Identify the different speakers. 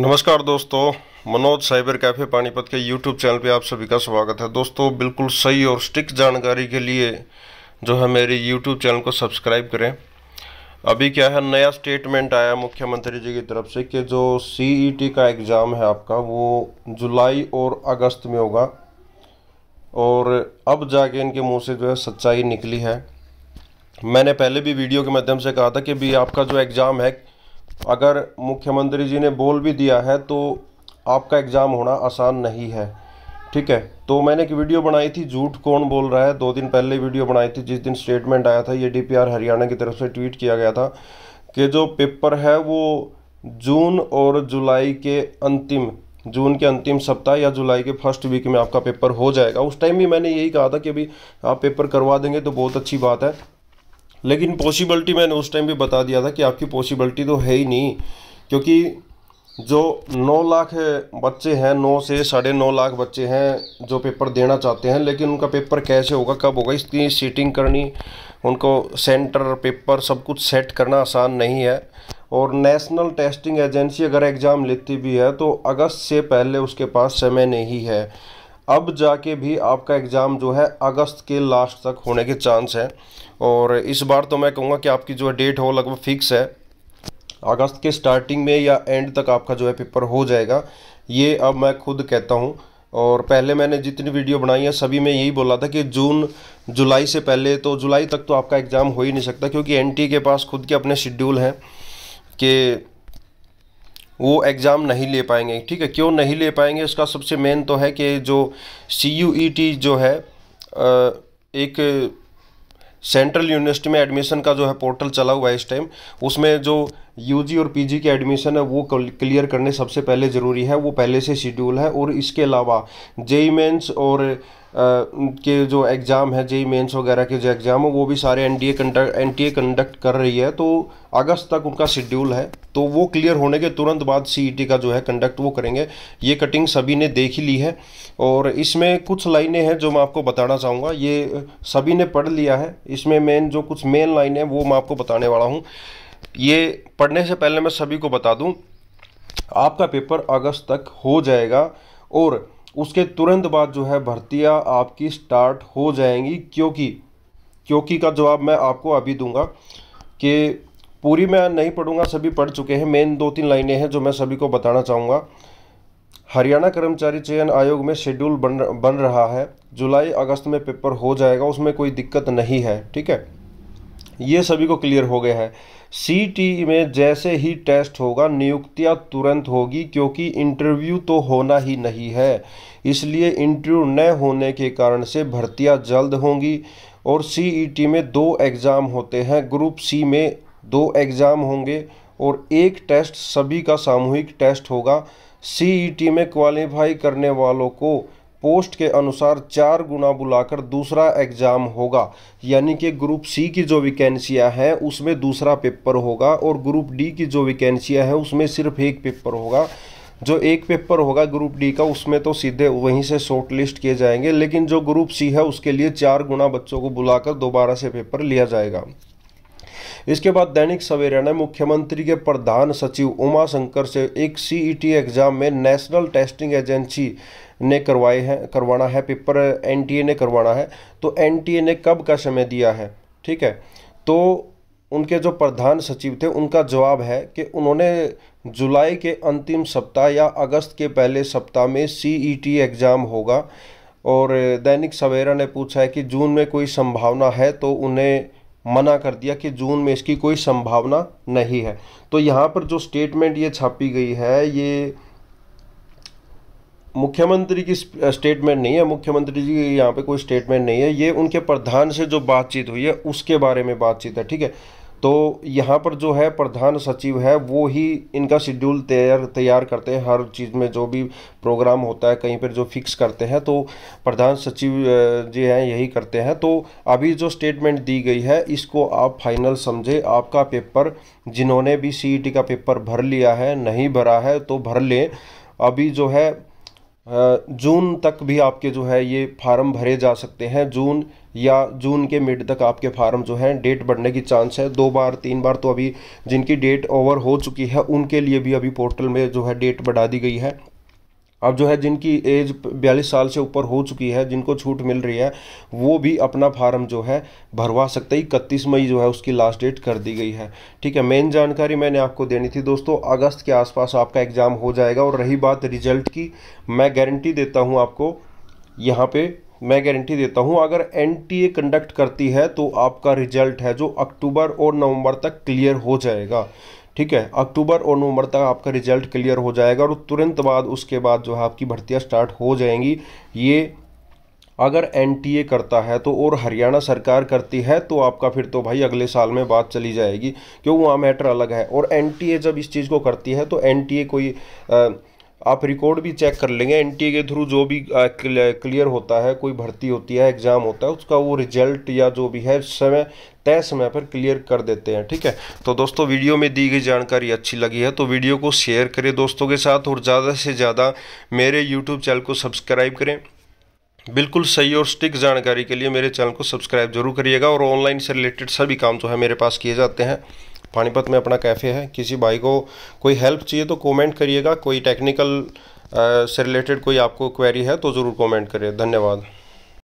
Speaker 1: नमस्कार दोस्तों Manoj cyber cafe Panipat के यूट्यूब चैनल पे आप सभी का स्वागत है दोस्तों बिल्कुल सही और स्टिक जानकारी के लिए जो है मेरे यूट्यूब चैनल को सब्सक्राइब करें अभी क्या है नया स्टेटमेंट आया मुख्यमंत्री जी की तरफ से कि जो सी e का एग्ज़ाम है आपका वो जुलाई और अगस्त में होगा और अब जाके इनके मुँह से जो है सच्चाई निकली है मैंने पहले भी वीडियो के माध्यम से कहा था कि भी आपका जो एग्ज़ाम है अगर मुख्यमंत्री जी ने बोल भी दिया है तो आपका एग्ज़ाम होना आसान नहीं है ठीक है तो मैंने एक वीडियो बनाई थी झूठ कौन बोल रहा है दो दिन पहले वीडियो बनाई थी जिस दिन स्टेटमेंट आया था ये डीपीआर हरियाणा की तरफ से ट्वीट किया गया था कि जो पेपर है वो जून और जुलाई के अंतिम जून के अंतिम सप्ताह या जुलाई के फर्स्ट वीक में आपका पेपर हो जाएगा उस टाइम भी मैंने यही कहा था कि अभी आप पेपर करवा देंगे तो बहुत अच्छी बात है लेकिन पॉसिबिलिटी मैंने उस टाइम भी बता दिया था कि आपकी पॉसिबिलिटी तो है ही नहीं क्योंकि जो नौ लाख बच्चे हैं नौ से साढ़े नौ लाख बच्चे हैं जो पेपर देना चाहते हैं लेकिन उनका पेपर कैसे होगा कब होगा इसकी सीटिंग करनी उनको सेंटर पेपर सब कुछ सेट करना आसान नहीं है और नेशनल टेस्टिंग एजेंसी अगर एग्ज़ाम लेती भी है तो अगस्त से पहले उसके पास समय नहीं है अब जाके भी आपका एग्ज़ाम जो है अगस्त के लास्ट तक होने के चांस है और इस बार तो मैं कहूँगा कि आपकी जो है डेट हो लगभग फिक्स है अगस्त के स्टार्टिंग में या एंड तक आपका जो है पेपर हो जाएगा ये अब मैं खुद कहता हूँ और पहले मैंने जितनी वीडियो बनाई है सभी में यही बोला था कि जून जुलाई से पहले तो जुलाई तक तो आपका एग्ज़ाम हो ही नहीं सकता क्योंकि एनटी के पास खुद के अपने शेड्यूल हैं कि वो एग्ज़ाम नहीं ले पाएंगे ठीक है क्यों नहीं ले पाएंगे उसका सबसे मेन तो है कि जो सी यू ई टी जो है एक सेंट्रल यूनिवर्सिटी में एडमिशन का जो है पोर्टल चला हुआ है इस टाइम उसमें जो यूजी और पीजी के एडमिशन है वो क्लियर करने सबसे पहले ज़रूरी है वो पहले से शेड्यूल है और इसके अलावा जेई मेंस और आ, के जो एग्ज़ाम है जेई मेंस वगैरह के जो एग्ज़ाम है वो भी सारे N D conduct N conduct कर रही है तो अगस्त तक उनका शेड्यूल है तो वो क्लियर होने के तुरंत बाद सी e का जो है कंडक्ट वो करेंगे ये कटिंग सभी ने देख ही ली है और इसमें कुछ लाइनें हैं जो मैं आपको बताना चाहूँगा ये सभी ने पढ़ लिया है इसमें मेन जो कुछ मेन लाइन है वो मैं आपको बताने वाला हूँ ये पढ़ने से पहले मैं सभी को बता दूं आपका पेपर अगस्त तक हो जाएगा और उसके तुरंत बाद जो है भर्तियां आपकी स्टार्ट हो जाएंगी क्योंकि क्योंकि का जवाब मैं आपको अभी दूंगा कि पूरी मैं नहीं पढ़ूंगा सभी पढ़ चुके हैं मेन दो तीन लाइनें हैं जो मैं सभी को बताना चाहूँगा हरियाणा कर्मचारी चयन आयोग में शेड्यूल बन बन रहा है जुलाई अगस्त में पेपर हो जाएगा उसमें कोई दिक्कत नहीं है ठीक है ये सभी को क्लियर हो गया है सी में जैसे ही टेस्ट होगा नियुक्तियां तुरंत होगी क्योंकि इंटरव्यू तो होना ही नहीं है इसलिए इंटरव्यू न होने के कारण से भर्तियां जल्द होंगी और सी e में दो एग्ज़ाम होते हैं ग्रुप सी में दो एग्ज़ाम होंगे और एक टेस्ट सभी का सामूहिक टेस्ट होगा सी e में क्वालिफाई करने वालों को पोस्ट के अनुसार चार गुना बुलाकर दूसरा एग्ज़ाम होगा यानी कि ग्रुप सी की जो वैकेंसियां हैं उसमें दूसरा पेपर होगा और ग्रुप डी की जो वैकेंसियां हैं उसमें सिर्फ एक पेपर होगा जो एक पेपर होगा ग्रुप डी का उसमें तो सीधे वहीं से शॉर्ट लिस्ट किए जाएंगे लेकिन जो ग्रुप सी है उसके लिए चार गुना बच्चों को बुलाकर दोबारा से पेपर लिया जाएगा इसके बाद दैनिक सवेरा ने मुख्यमंत्री के प्रधान सचिव उमा शंकर से एक सीईटी एग्जाम e में नेशनल टेस्टिंग एजेंसी ने करवाए हैं करवाना है पेपर एनटीए ने करवाना है तो एनटीए ने कब का समय दिया है ठीक है तो उनके जो प्रधान सचिव थे उनका जवाब है कि उन्होंने जुलाई के अंतिम सप्ताह या अगस्त के पहले सप्ताह में सी एग्ज़ाम e होगा और दैनिक सवेरा ने पूछा है कि जून में कोई संभावना है तो उन्हें मना कर दिया कि जून में इसकी कोई संभावना नहीं है तो यहाँ पर जो स्टेटमेंट ये छापी गई है ये मुख्यमंत्री की स्टेटमेंट नहीं है मुख्यमंत्री जी की यहाँ पे कोई स्टेटमेंट नहीं है ये उनके प्रधान से जो बातचीत हुई है उसके बारे में बातचीत है ठीक है तो यहाँ पर जो है प्रधान सचिव है वो ही इनका शेड्यूल तैयार तैयार करते हैं हर चीज़ में जो भी प्रोग्राम होता है कहीं पर जो फिक्स करते हैं तो प्रधान सचिव जी हैं यही करते हैं तो अभी जो स्टेटमेंट दी गई है इसको आप फाइनल समझे आपका पेपर जिन्होंने भी सी e का पेपर भर लिया है नहीं भरा है तो भर लें अभी जो है जून तक भी आपके जो है ये फार्म भरे जा सकते हैं जून या जून के मिड तक आपके फार्म जो हैं डेट बढ़ने की चांस है दो बार तीन बार तो अभी जिनकी डेट ओवर हो चुकी है उनके लिए भी अभी पोर्टल में जो है डेट बढ़ा दी गई है अब जो है जिनकी एज बयालीस साल से ऊपर हो चुकी है जिनको छूट मिल रही है वो भी अपना फार्म जो है भरवा सकते हैं इकतीस मई जो है उसकी लास्ट डेट कर दी गई है ठीक है मेन जानकारी मैंने आपको देनी थी दोस्तों अगस्त के आसपास आपका एग्ज़ाम हो जाएगा और रही बात रिजल्ट की मैं गारंटी देता हूँ आपको यहाँ पर मैं गारंटी देता हूँ अगर एन कंडक्ट करती है तो आपका रिजल्ट है जो अक्टूबर और नवम्बर तक क्लियर हो जाएगा ठीक है अक्टूबर और नवंबर तक आपका रिजल्ट क्लियर हो जाएगा और तुरंत बाद उसके बाद जो है आपकी भर्तियाँ स्टार्ट हो जाएंगी ये अगर एन करता है तो और हरियाणा सरकार करती है तो आपका फिर तो भाई अगले साल में बात चली जाएगी क्यों वहाँ मैटर अलग है और एन जब इस चीज़ को करती है तो एन कोई आ, आप रिकॉर्ड भी चेक कर लेंगे एन के थ्रू जो भी क्लियर होता है कोई भर्ती होती है एग्ज़ाम होता है उसका वो रिजल्ट या जो भी है समय तय समय पर क्लियर कर देते हैं ठीक है तो दोस्तों वीडियो में दी गई जानकारी अच्छी लगी है तो वीडियो को शेयर करें दोस्तों के साथ और ज़्यादा से ज़्यादा मेरे यूट्यूब चैनल को सब्सक्राइब करें बिल्कुल सही और स्टिक जानकारी के लिए मेरे चैनल को सब्सक्राइब जरूर करिएगा और ऑनलाइन से रिलेटेड सभी काम जो है मेरे पास किए जाते हैं पानीपत में अपना कैफ़े है किसी भाई को कोई हेल्प चाहिए तो कमेंट करिएगा कोई टेक्निकल से रिलेटेड कोई आपको क्वेरी है तो ज़रूर कमेंट करिए धन्यवाद